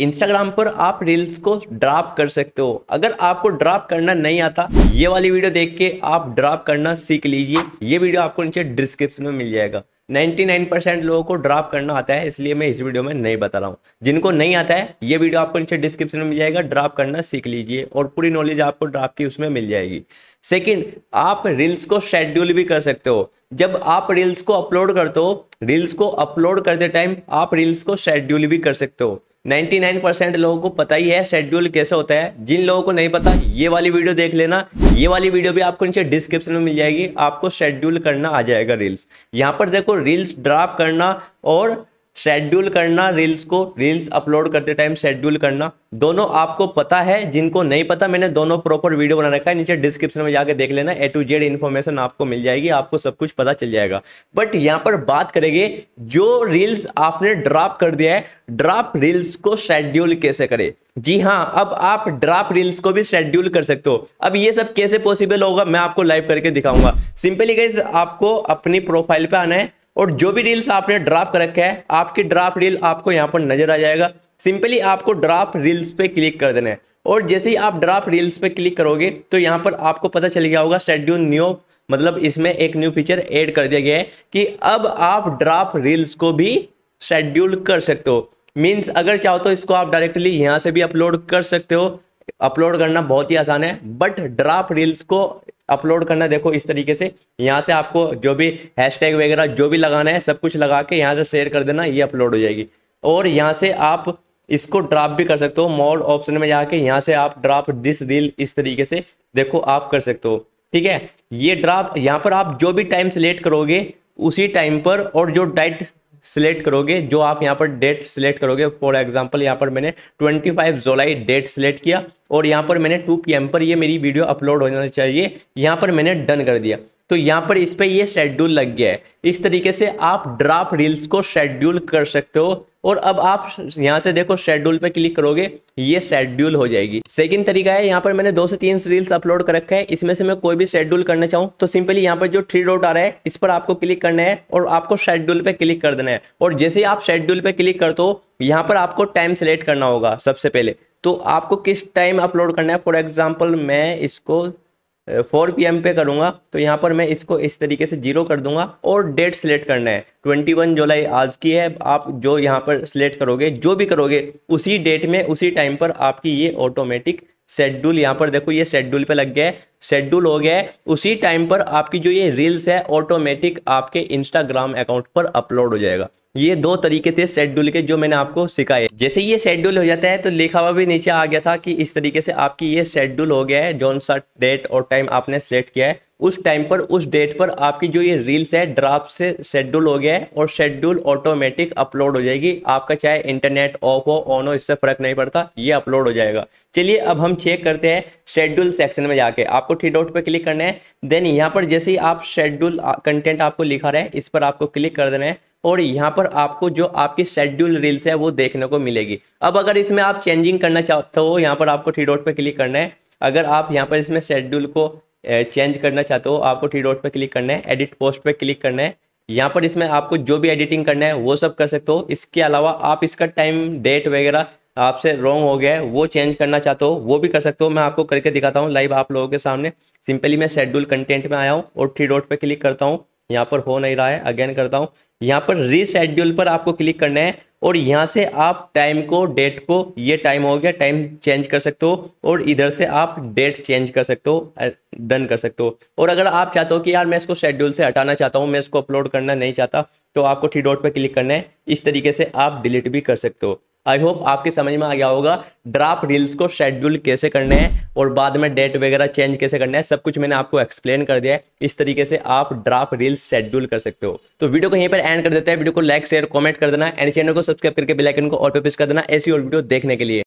Instagram पर आप reels को ड्राप कर सकते हो अगर आपको ड्राप करना नहीं आता ये वाली वीडियो देख के आप ड्राप करना सीख लीजिए ये वीडियो आपको नीचे डिस्क्रिप्शन में मिल जाएगा 99% लोगों को ड्राप करना आता है इसलिए मैं इस वीडियो में नहीं बता रहा हूँ जिनको नहीं आता है ये वीडियो आपको नीचे डिस्क्रिप्शन में मिल जाएगा ड्राप करना सीख लीजिए और पूरी नॉलेज आपको ड्राप की उसमें मिल जाएगी सेकंड आप रील्स को शेड्यूल भी कर सकते हो जब आप रील्स को अपलोड करते हो रील्स को अपलोड करते टाइम आप रील्स को शेड्यूल भी कर सकते हो 99 परसेंट लोगों को पता ही है शेड्यूल कैसे होता है जिन लोगों को नहीं पता ये वाली वीडियो देख लेना ये वाली वीडियो भी आपको नीचे डिस्क्रिप्शन में मिल जाएगी आपको शेड्यूल करना आ जाएगा रील्स यहाँ पर देखो रील्स ड्राप करना और शेड्यूल करना रील्स को रील्स अपलोड करते टाइम शेड्यूल करना दोनों आपको पता है जिनको नहीं पता मैंने दोनों प्रॉपर वीडियो बना रखा है नीचे डिस्क्रिप्शन में जाके देख लेना ए टू जेड इन्फॉर्मेशन आपको मिल जाएगी आपको सब कुछ पता चल जाएगा बट यहाँ पर बात करेंगे जो रील्स आपने ड्रॉप कर दिया है ड्राप रील्स को शेड्यूल कैसे करे जी हाँ अब आप ड्राप रील्स को भी शेड्यूल कर सकते हो अब ये सब कैसे पॉसिबल होगा मैं आपको लाइव करके दिखाऊंगा सिंपली गाइज आपको अपनी प्रोफाइल पे आना है और जो भी रील्स आपने ड्राप कर रखा है आपकी ड्राप रील आपको यहाँ पर नजर आ जाएगा सिंपली आपको ड्राप रील्स पे क्लिक कर देना है और जैसे ही आप ड्राप रील्स पे क्लिक करोगे तो यहाँ पर आपको पता चल गया होगा शेड्यूल न्यू मतलब इसमें एक न्यू फीचर ऐड कर दिया गया है कि अब आप ड्राप रील्स को भी शेड्यूल कर सकते हो मीन्स अगर चाहो तो इसको आप डायरेक्टली यहाँ से भी अपलोड कर सकते हो अपलोड करना बहुत ही आसान है बट ड्राप रील्स को अपलोड करना देखो इस तरीके से यहाँ से आपको जो भी हैशटैग वगैरह जो भी लगाना है सब कुछ लगा के यहाँ से शेयर कर देना ये अपलोड हो जाएगी और यहाँ से आप इसको ड्राप भी कर सकते हो मॉल ऑप्शन में जाके यहाँ से आप ड्राप दिस रील इस तरीके से देखो आप कर सकते हो ठीक है ये ड्राप यहाँ पर आप जो भी टाइम सेलेक्ट करोगे उसी टाइम पर और जो डाइट सिलेक्ट करोगे जो आप यहाँ पर डेट सिलेक्ट करोगे फॉर एग्जाम्पल यहाँ पर मैंने ट्वेंटी फाइव जुलाई डेट सिलेक्ट किया और यहाँ पर मैंने टू पी पर ये मेरी वीडियो अपलोड होना चाहिए यहाँ पर मैंने डन कर दिया तो यहाँ पर इस पर यह शेड्यूल लग गया है इस तरीके से आप ड्राफ्ट रील्स को शेड्यूल कर सकते हो और अब आप यहाँ से देखो शेड्यूल पे क्लिक करोगे ये शेड्यूल हो जाएगी सेकंड तरीका है यहाँ पर मैंने दो से तीन रील्स अपलोड कर रखा है इसमें से मैं कोई भी शेड्यूल करना चाहूँ तो सिंपली यहाँ पर जो थ्री डॉट आ रहा है इस पर आपको क्लिक करना है और आपको शेड्यूल पे क्लिक कर देना है और जैसे आप शेड्यूल पे क्लिक कर दो यहाँ पर आपको टाइम सेलेक्ट करना होगा सबसे पहले तो आपको किस टाइम अपलोड करना है फॉर एग्जाम्पल मैं इसको फोर पी पे करूँगा तो यहाँ पर मैं इसको इस तरीके से जीरो कर दूंगा और डेट सिलेक्ट करना है ट्वेंटी वन जुलाई आज की है आप जो यहाँ पर सिलेक्ट करोगे जो भी करोगे उसी डेट में उसी टाइम पर आपकी ये ऑटोमेटिक शेड्यूल यहाँ पर देखो ये शेड्यूल पे लग गया है शेड्यूल हो गया है उसी टाइम पर आपकी जो ये रील्स है ऑटोमेटिक आपके इंस्टाग्राम अकाउंट पर अपलोड हो जाएगा ये दो तरीके थे शेड्यूल के जो मैंने आपको सिखाए जैसे ये शेड्यूल हो जाता है तो लिखा हुआ भी नीचे आ गया था कि इस तरीके से आपकी ये शेड्यूल हो गया है जो सा डेट और टाइम आपने सेलेक्ट किया है उस टाइम पर उस डेट पर आपकी जो ये रील्स है ड्राफ्ट से शेड्यूल हो गया है और शेड्यूल ऑटोमेटिक अपलोड हो जाएगी आपका चाहे इंटरनेट ऑफ हो ऑन हो इससे फर्क नहीं पड़ता ये अपलोड हो जाएगा चलिए अब हम चेक करते हैं शेड्यूल सेक्शन में जाके आपको थ्री डॉट पे क्लिक करना है देन यहाँ पर जैसे ही आप शेड्यूल कंटेंट आपको लिखा रहे हैं इस पर आपको क्लिक कर देना है और यहाँ पर आपको जो आपकी शेड्यूल रील्स है वो देखने को मिलेगी अब अगर इसमें आप चेंजिंग करना चाहते हो यहाँ पर आपको थ्री डॉट पर क्लिक करना है अगर आप यहाँ पर इसमें शेड्यूल को चेंज करना चाहते हो आपको थ्री डॉट पर क्लिक करना है एडिट पोस्ट पर क्लिक करना है यहाँ पर इसमें आपको जो भी एडिटिंग करना है वो सब कर सकते हो इसके अलावा आप इसका टाइम डेट वगैरह आपसे रॉन्ग हो गया है वो चेंज करना चाहते हो वो भी कर सकते हो मैं आपको करके दिखाता हूँ लाइव आप लोगों के सामने सिंपली मैं शेड्यूल कंटेंट में आया हूँ और थ्री डॉट पर क्लिक करता हूँ यहाँ पर हो नहीं रहा है अगेन करता हूँ यहाँ पर रीशेड्यूल पर आपको क्लिक करना है और यहाँ से आप टाइम को डेट को ये टाइम हो गया टाइम चेंज कर सकते हो और इधर से आप डेट चेंज कर सकते हो डन कर सकते हो और अगर आप चाहते हो कि यार मैं इसको शेड्यूल से हटाना चाहता हूँ मैं इसको अपलोड करना नहीं चाहता तो आपको थ्री डॉट पर क्लिक करना है इस तरीके से आप डिलीट भी कर सकते हो आई होप आपके समझ में आ गया होगा ड्राफ्ट रील्स को शेड्यूल कैसे करने हैं और बाद में डेट वगैरह चेंज कैसे करना है सब कुछ मैंने आपको एक्सप्लेन कर दिया है इस तरीके से आप ड्राफ्ट रील्स शेड्यूल कर सकते हो तो वीडियो को यहीं पर एंड कर देते हैं वीडियो को लाइक शेयर कॉमेंट कर देना एंड चैनल को सब्सक्राइब करके बेलाइकन को और पे प्रेस कर देना ऐसी और वीडियो देखने के लिए